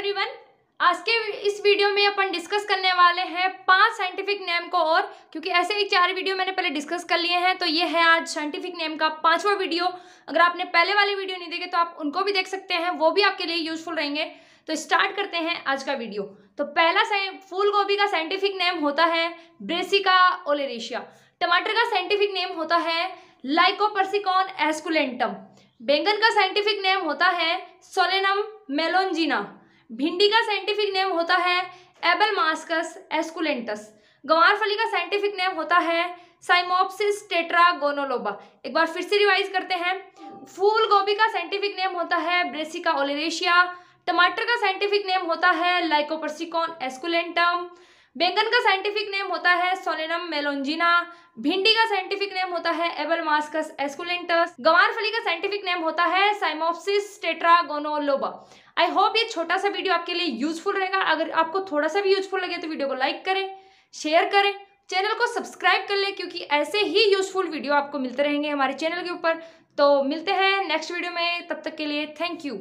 everyone आज के इस वीडियो में अपन डिस्कस करने वाले हैं पांच साइंटिफिक नेम को और क्योंकि ऐसे ही चार वीडियो मैंने पहले डिस्कस कर लिए हैं तो ये है आज साइंटिफिक नेम का पांचवा वीडियो अगर आपने पहले वाले वीडियो नहीं देखे तो आप उनको भी देख सकते हैं वो भी आपके लिए यूजफुल रहेंगे तो स्टार्ट करते हैं आज का वीडियो तो पहला फूल गोभी का साइंटिफिक नेम होता है ब्रेसिका ओलेरेशिया टमाटर का साइंटिफिक नेम होता है लाइकोपर्सिकॉन एस्कुलेंटम बैंगन का साइंटिफिक नेम होता है सोलेनम मेलोनजीना भिंडी का साइंटिफिक नेम होता है एबल मास्कस एस्कुलेंटस गंवार फली का साइंटिफिक नेम होता है साइमोप्सिस टेट्रागोनोलोबा एक बार फिर से रिवाइज करते हैं फूल गोभी का साइंटिफिक नेम होता है ब्रेसिका ओलेरेशिया टमाटर का साइंटिफिक नेम होता है लाइकोपर्सिकॉन एस्कुलेंटम बैंगन का साइंटिफिक नेम होता है सोलेनम मेलोंजिना भिंडी का साइंटिफिक नेम होता है मास्कस एस्कुलेंटस गंवार फली का साइंटिफिक नेम होता है साइमोफिस टेट्रागोनोलोबा आई होप ये छोटा सा वीडियो आपके लिए यूजफुल रहेगा अगर आपको थोड़ा सा भी यूजफुल लगे तो वीडियो को लाइक करें शेयर करें चैनल को सब्सक्राइब कर लें क्योंकि ऐसे ही यूजफुल वीडियो आपको मिलते रहेंगे हमारे चैनल के ऊपर तो मिलते हैं नेक्स्ट वीडियो में तब तक के लिए थैंक यू